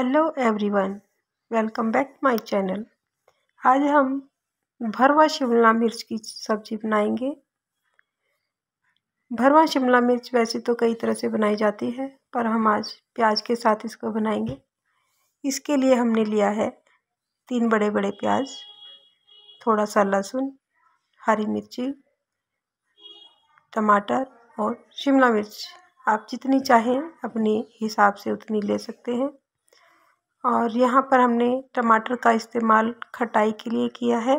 hello everyone welcome back my channel आज हम भरवा शिमला मिर्च की सब्ज़ी बनाएंगे भरवा शिमला मिर्च वैसे तो कई तरह से बनाई जाती है पर हम आज प्याज के साथ इसको बनाएंगे इसके लिए हमने लिया है तीन बड़े बड़े प्याज थोड़ा सा लहसुन हरी मिर्ची टमाटर और शिमला मिर्च आप जितनी चाहें अपने हिसाब से उतनी ले सकते हैं और यहाँ पर हमने टमाटर का इस्तेमाल खटाई के लिए किया है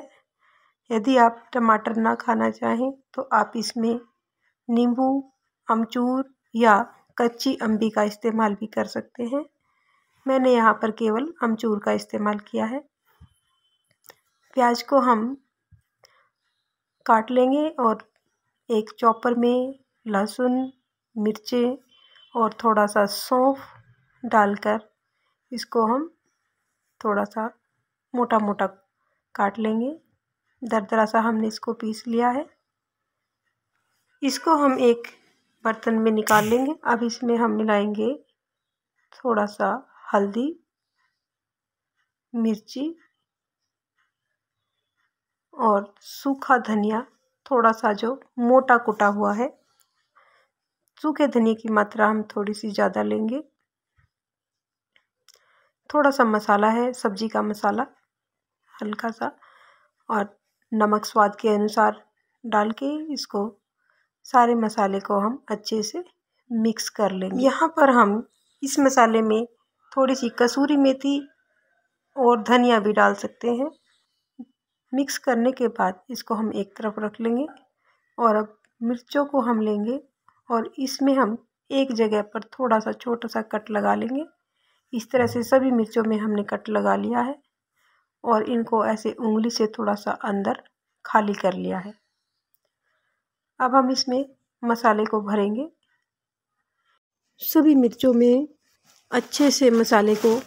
यदि आप टमाटर ना खाना चाहें तो आप इसमें नींबू अमचूर या कच्ची अम्बी का इस्तेमाल भी कर सकते हैं मैंने यहाँ पर केवल अमचूर का इस्तेमाल किया है प्याज को हम काट लेंगे और एक चॉपर में लहसुन मिर्चे और थोड़ा सा सौंफ डालकर इसको हम थोड़ा सा मोटा मोटा काट लेंगे दरदरा सा हमने इसको पीस लिया है इसको हम एक बर्तन में निकाल लेंगे अब इसमें हम मिलाएंगे थोड़ा सा हल्दी मिर्ची और सूखा धनिया थोड़ा सा जो मोटा कुटा हुआ है सूखे धनिया की मात्रा हम थोड़ी सी ज़्यादा लेंगे थोड़ा सा मसाला है सब्ज़ी का मसाला हल्का सा और नमक स्वाद के अनुसार डाल के इसको सारे मसाले को हम अच्छे से मिक्स कर लेंगे यहाँ पर हम इस मसाले में थोड़ी सी कसूरी मेथी और धनिया भी डाल सकते हैं मिक्स करने के बाद इसको हम एक तरफ रख लेंगे और अब मिर्चों को हम लेंगे और इसमें हम एक जगह पर थोड़ा सा छोटा सा कट लगा लेंगे इस तरह से सभी मिर्चों में हमने कट लगा लिया है और इनको ऐसे उंगली से थोड़ा सा अंदर खाली कर लिया है अब हम इसमें मसाले को भरेंगे सभी मिर्चों में अच्छे से मसाले को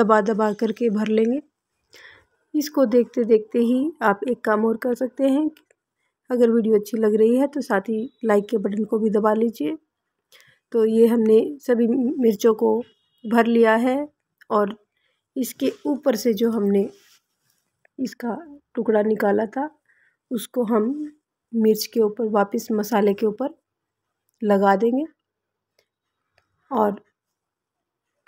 दबा दबा करके भर लेंगे इसको देखते देखते ही आप एक काम और कर सकते हैं अगर वीडियो अच्छी लग रही है तो साथ ही लाइक के बटन को भी दबा लीजिए तो ये हमने सभी मिर्चों को भर लिया है और इसके ऊपर से जो हमने इसका टुकड़ा निकाला था उसको हम मिर्च के ऊपर वापस मसाले के ऊपर लगा देंगे और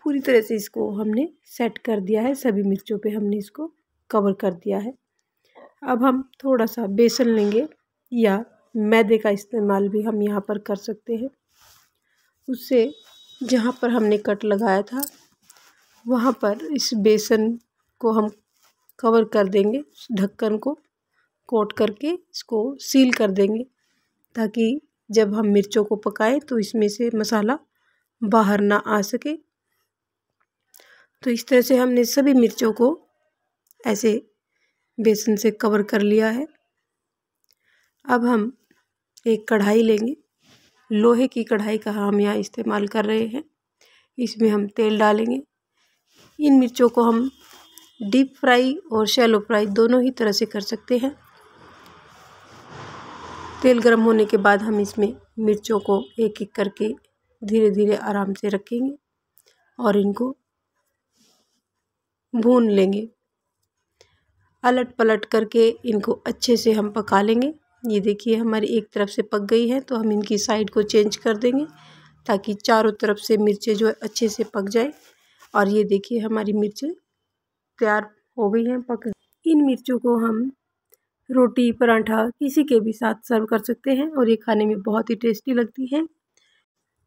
पूरी तरह से इसको हमने सेट कर दिया है सभी मिर्चों पे हमने इसको कवर कर दिया है अब हम थोड़ा सा बेसन लेंगे या मैदे का इस्तेमाल भी हम यहाँ पर कर सकते हैं उससे जहाँ पर हमने कट लगाया था वहाँ पर इस बेसन को हम कवर कर देंगे ढक्कन को कोट करके इसको सील कर देंगे ताकि जब हम मिर्चों को पकाएं तो इसमें से मसाला बाहर ना आ सके तो इस तरह से हमने सभी मिर्चों को ऐसे बेसन से कवर कर लिया है अब हम एक कढ़ाई लेंगे लोहे की कढ़ाई का हम यहाँ इस्तेमाल कर रहे हैं इसमें हम तेल डालेंगे इन मिर्चों को हम डीप फ्राई और शैलो फ्राई दोनों ही तरह से कर सकते हैं तेल गर्म होने के बाद हम इसमें मिर्चों को एक एक करके धीरे धीरे आराम से रखेंगे और इनको भून लेंगे अलट पलट करके इनको अच्छे से हम पका लेंगे ये देखिए हमारी एक तरफ से पक गई है तो हम इनकी साइड को चेंज कर देंगे ताकि चारों तरफ से मिर्चें जो है अच्छे से पक जाए और ये देखिए हमारी मिर्चें तैयार हो गई हैं पक इन मिर्चों को हम रोटी पराठा किसी के भी साथ सर्व कर सकते हैं और ये खाने में बहुत ही टेस्टी लगती है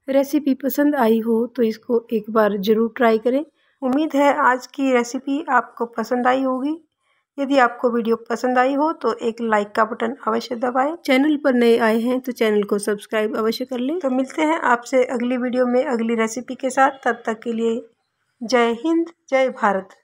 रेसिपी पसंद आई हो तो इसको एक बार ज़रूर ट्राई करें उम्मीद है आज की रेसिपी आपको पसंद आई होगी यदि आपको वीडियो पसंद आई हो तो एक लाइक का बटन अवश्य दबाएं चैनल पर नए आए हैं तो चैनल को सब्सक्राइब अवश्य कर लें तो मिलते हैं आपसे अगली वीडियो में अगली रेसिपी के साथ तब तक के लिए जय हिंद जय भारत